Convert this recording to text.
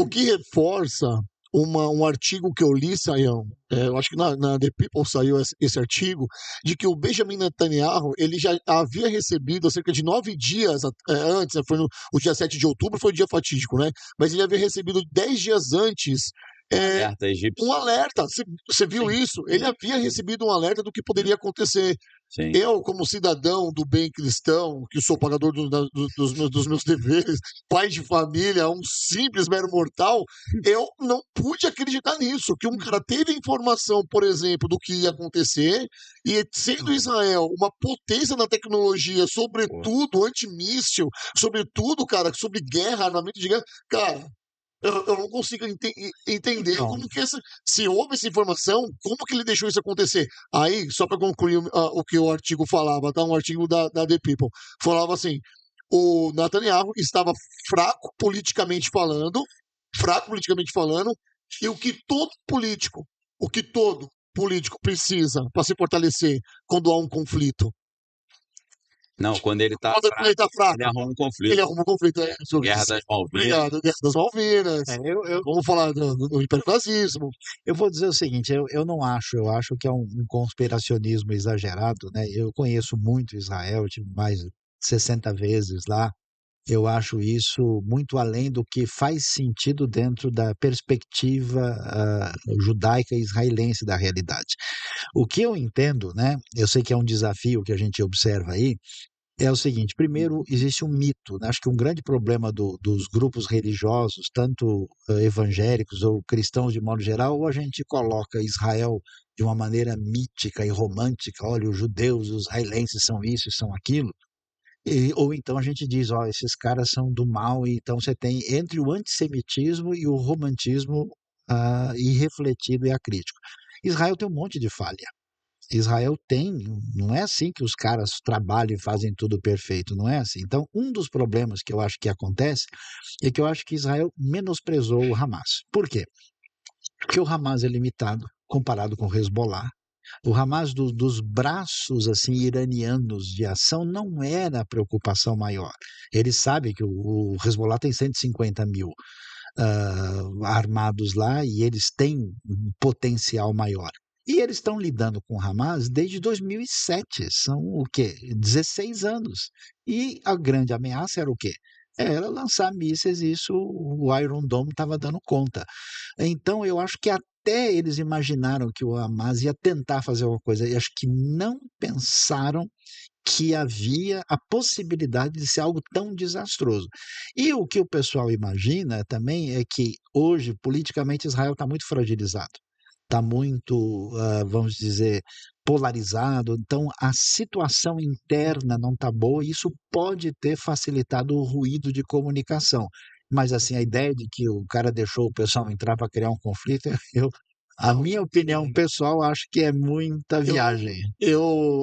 O que reforça uma, um artigo que eu li, Sayão, é, eu acho que na, na The People saiu esse, esse, artigo, de que o Benjamin Netanyahu ele já havia recebido cerca de nove dias é, antes, né, foi no o dia 7 de outubro, foi o dia fatídico, né? Mas ele havia recebido dez dias antes é, alerta egípcio. Um alerta. Você viu Sim. isso? Ele havia recebido um alerta do que poderia acontecer. Sim. Eu, como cidadão do bem cristão, que sou pagador do, do, dos, meus, dos, meus, deveres, pai de família, um simples mero mortal, eu não pude acreditar nisso. Que um hum. cara teve informação, por exemplo, do que ia acontecer, e sendo Israel uma potência na tecnologia, sobretudo antimíssil, sobretudo, cara, sobre guerra, armamento de guerra, cara, eu, eu não consigo ente entender então. como que essa, se houve essa informação, como que ele deixou isso acontecer. Aí, só para concluir uh, o que o artigo falava, tá? Um artigo da, da The People falava assim: o Netanyahu estava fraco politicamente falando, fraco politicamente falando, e o que todo político, o que todo político precisa para se fortalecer quando há um conflito não, tipo, quando ele tá. Quando fraco, ele tá fraco. Ele arruma um conflito. Ele arruma um conflito. É, Guerra das Malvinas. Obrigado, Guerra das Malvinas. É, eu, eu... Vamos falar do, do imperialismo. Eu vou dizer o seguinte: eu, eu não acho, eu acho que é um, um conspiracionismo exagerado, né? Eu conheço muito Israel, tive mais de 60 vezes lá. Eu acho isso muito além do que faz sentido dentro da perspectiva uh, judaica israelense da realidade. O que eu entendo, né? Eu sei que é um desafio que a gente observa aí, é o seguinte: primeiro, uhum. existe um mito. Né? Acho que um grande problema do, dos grupos religiosos, tanto evangélicos ou cristãos de modo geral, ou a gente coloca Israel de uma maneira mítica e romântica: olha, os judeus, os israelenses são isso e são aquilo. E, ou então a gente diz: ó, esses caras são do mal. Então você tem entre o antissemitismo e o romantismo uh, irrefletido e acrítico. Israel tem um monte de falha. Israel tem, não é assim que os caras trabalham e fazem tudo perfeito, não é assim. Então, um dos problemas que eu acho que acontece é que eu acho que Israel menosprezou o Hamas. Por quê? Porque o Hamas é limitado comparado com o Hezbollah. O Hamas do, dos braços assim iranianos de ação não era a preocupação maior. Ele sabe que o, o Hezbollah tem 150 mil uh, armados lá e eles têm um potencial maior. E eles estão lidando com o Hamas desde 2007, são o quê? 16 anos. E a grande ameaça era o quê? Era lançar mísseis e isso o Iron Dome estava dando conta. Então eu acho que até eles imaginaram que o Hamas ia tentar fazer alguma coisa e acho que não pensaram que havia a possibilidade de ser algo tão desastroso. E o que o pessoal imagina também é que hoje, politicamente, Israel está muito fragilizado, está muito, ah, vamos dizer, polarizado, então a situação interna não está boa, e isso pode ter facilitado o ruído de comunicação. Mas assim, a ideia de que o cara deixou o pessoal entrar para criar um conflito, eu a minha opinião pessoal, acho que é muita viagem. Eu, eu